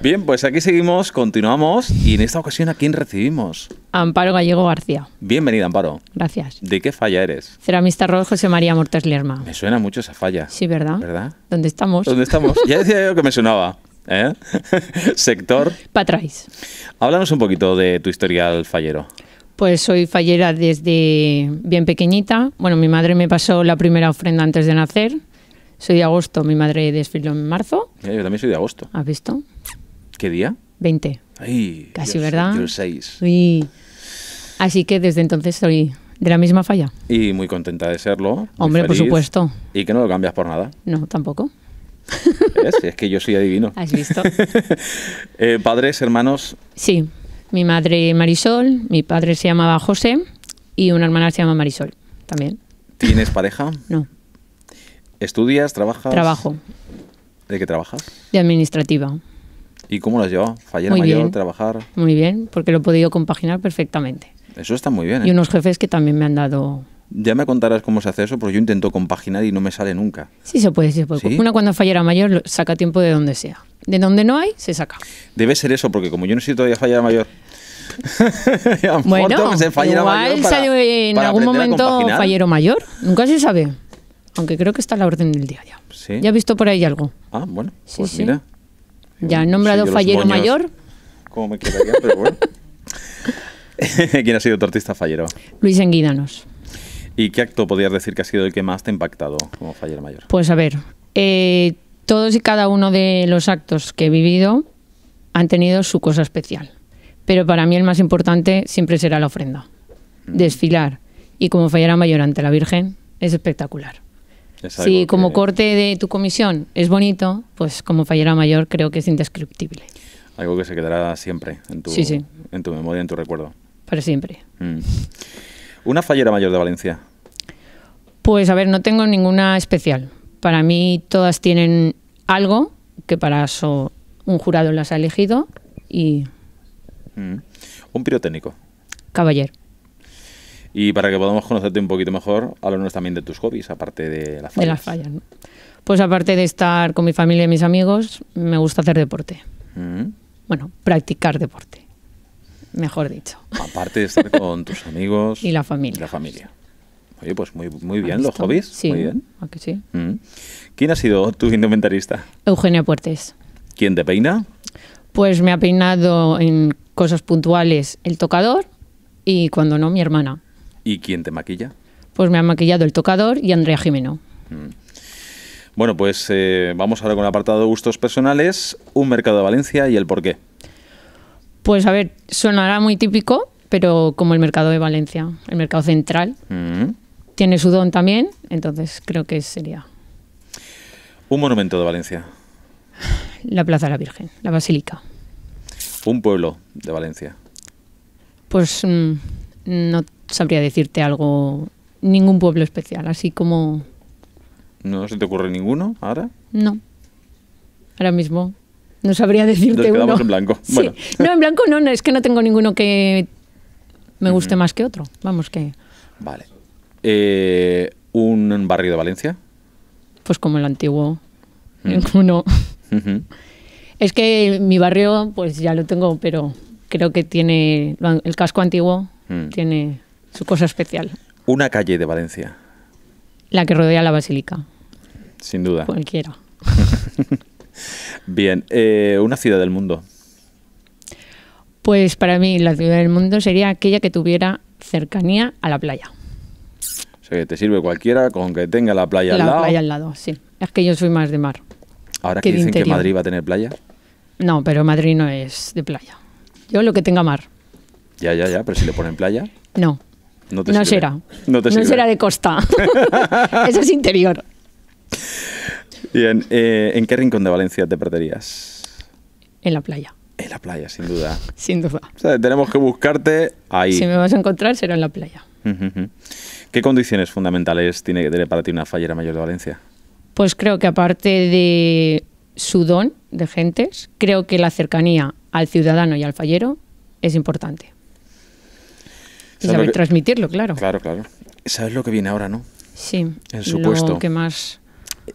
Bien, pues aquí seguimos, continuamos y en esta ocasión a quién recibimos. Amparo Gallego García. Bienvenida, Amparo. Gracias. ¿De qué falla eres? Ceramista Rojo, José María Mortes Lerma. Me suena mucho esa falla. Sí, ¿verdad? ¿Dónde estamos? ¿Dónde estamos? ya decía yo que me sonaba. ¿eh? Sector. atrás. Háblanos un poquito de tu historial fallero. Pues soy fallera desde bien pequeñita. Bueno, mi madre me pasó la primera ofrenda antes de nacer. Soy de agosto, mi madre desfiló en marzo. yo también soy de agosto. ¿Has visto? ¿Qué día? 20. Casi, ¿verdad? Yo el 6. Así que desde entonces soy de la misma falla. Y muy contenta de serlo. Hombre, por supuesto. Y que no lo cambias por nada. No, tampoco. Es, que yo soy adivino. ¿Has visto? Eh, ¿Padres, hermanos? Sí. Mi madre Marisol, mi padre se llamaba José y una hermana se llama Marisol también. ¿Tienes pareja? No. ¿Estudias? ¿Trabajas? Trabajo. ¿De qué trabajas? De administrativa. ¿Y cómo lo has llevado? ¿Fallera mayor, trabajar? Muy bien, porque lo he podido compaginar perfectamente. Eso está muy bien. Y ¿eh? unos jefes que también me han dado... Ya me contarás cómo se hace eso, porque yo intento compaginar y no me sale nunca. Sí, se puede, se puede. Una cuando fallera mayor saca tiempo de donde sea. De donde no hay, se saca. Debe ser eso, porque como yo no soy todavía fallera mayor... bueno, en algún momento fallero mayor. Nunca se sabe. Aunque creo que está a la orden del día ya. ¿Sí? Ya he visto por ahí algo. Ah, bueno, pues sí, mira. Ya nombrado fallero mayor. me pero ¿Quién ha sido tu artista fallero? Luis Enguídanos. ¿Y qué acto podrías decir que ha sido el que más te ha impactado como fallero mayor? Pues a ver, eh, todos y cada uno de los actos que he vivido han tenido su cosa especial. Pero para mí el más importante siempre será la ofrenda. Mm. Desfilar y como fallera mayor ante la Virgen es espectacular. Sí, como corte de tu comisión es bonito, pues como fallera mayor creo que es indescriptible. Algo que se quedará siempre en tu, En tu memoria, en tu recuerdo. Para siempre. Mm. ¿Una fallera mayor de Valencia? Pues a ver, no tengo ninguna especial. Para mí todas tienen algo que para eso un jurado las ha elegido y... Mm. ¿Un pirotécnico? Caballero y para que podamos conocerte un poquito mejor, háblanos también de tus hobbies, aparte de las fallas. Pues aparte de estar con mi familia y mis amigos, me gusta hacer deporte. Mm. Bueno, practicar deporte, mejor dicho. Aparte de estar con tus amigos. y la familia. familia. Oye, pues muy, bien los hobbies. Sí, muy bien. sí? Mm. ¿Quién ha sido tu indumentarista? Eugenia Puertes. ¿Quién te peina? Pues me ha peinado en cosas puntuales el tocador y cuando no mi hermana. ¿Y quién te maquilla? Pues me han maquillado El Tocador y Andrea Jimeno. Mm. Bueno, pues eh, vamos ahora con el apartado de gustos personales, un mercado de Valencia y el por qué. Pues a ver, sonará muy típico, pero como el mercado de Valencia, el mercado central. Mm. Tiene su don también, entonces creo que sería. Un monumento de Valencia. La Plaza de la Virgen, la Basílica. Un pueblo de Valencia. Pues mm, no sabría decirte algo, ningún pueblo especial, así como... ¿No se te ocurre ninguno ahora? No, ahora mismo no sabría decirte Nos uno. en blanco. No, en blanco no, es que no tengo ninguno que me guste más que otro, vamos que... Vale. Eh, ¿Un barrio de Valencia? Pues como el antiguo, ninguno. Mm. Es que mi barrio, pues ya lo tengo, pero creo que tiene el casco antiguo, mm. tiene su cosa especial. Una calle de Valencia. La que rodea la basílica. Sin duda. Cualquiera. Bien, eh, una ciudad del mundo. Pues para mí la ciudad del mundo sería aquella que tuviera cercanía a la playa. O sea, que te sirve cualquiera con que tenga la playa al lado. La playa al lado, sí. Es que yo soy más de mar. Ahora que, que dicen que Madrid va a tener playa. No, pero Madrid no es de playa. Yo lo que tenga mar. Ya, ya, ya, pero si le ponen playa. No, no, será. No, será de costa. Eso es interior. Bien, eh, ¿en qué rincón de Valencia te perderías? En la playa. En la playa, sin duda. Sin duda. tenemos que buscarte ahí. Si me vas a encontrar, será en la playa. ¿Qué condiciones fundamentales tiene que tener para ti una fallera mayor de Valencia? Pues creo que aparte de su don de gentes, creo que la cercanía al ciudadano y al fallero es importante. Y transmitirlo, claro. Claro, claro. ¿Sabes lo que viene ahora, no? Sí. En supuesto. lo que más...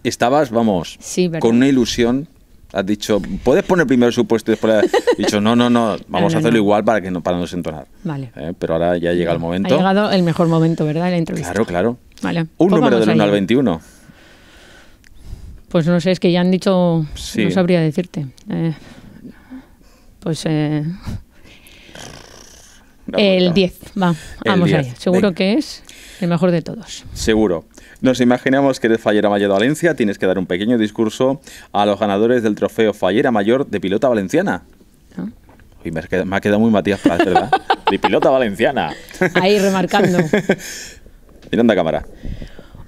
Estabas, vamos, con una ilusión. Has dicho, ¿puedes poner primero el supuesto y después dicho, no, no, no, vamos a hacerlo igual para que no, para no desentonar. Vale. Eh, pero ahora ya llega el momento. Ha llegado el mejor momento, ¿verdad? La entrevista. Claro, claro. Vale. Un pues número del 1 al 21. Pues no sé, es que ya han dicho, sí. no sabría decirte. Eh, pues eh, el 10, va, vamos allá. Seguro que es el mejor de todos. Seguro. Nos imaginamos que eres fallera mayor de Valencia, tienes que dar un pequeño discurso a los ganadores del trofeo Fallera Mayor de Pilota Valenciana. Ah. me, ha quedado, muy Matías ¿verdad? de Pilota Valenciana. Ahí remarcando. Miranda cámara.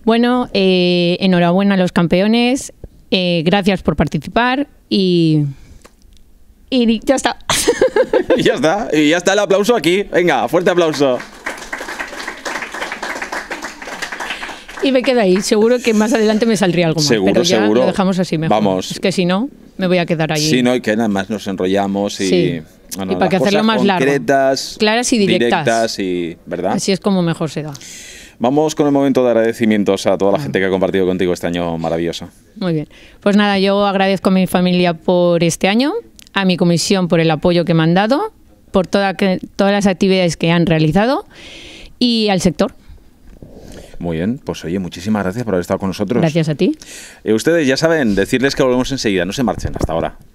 Bueno, eh, enhorabuena a los campeones, eh, gracias por participar y, y ya está. y ya está. Y ya está el aplauso aquí. Venga, fuerte aplauso. Y me queda ahí. Seguro que más adelante me saldría algo más. Seguro, pero ya seguro. Lo dejamos así mejor. Vamos. Es que si no, me voy a quedar ahí Si no, y que nada más nos enrollamos y. y para que hacerlo más largo. Claras y directas. directas y, ¿verdad? Así es como mejor se da. Vamos con el momento de agradecimientos a toda la ah. gente que ha compartido contigo este año maravilloso. Muy bien. Pues nada, yo agradezco a mi familia por este año, a mi comisión por el apoyo que me han dado, por toda que, todas las actividades que han realizado y al sector. Muy bien, pues oye, muchísimas gracias por haber estado con nosotros. Gracias a ti. Eh, ustedes ya saben, decirles que volvemos enseguida, no se marchen hasta ahora.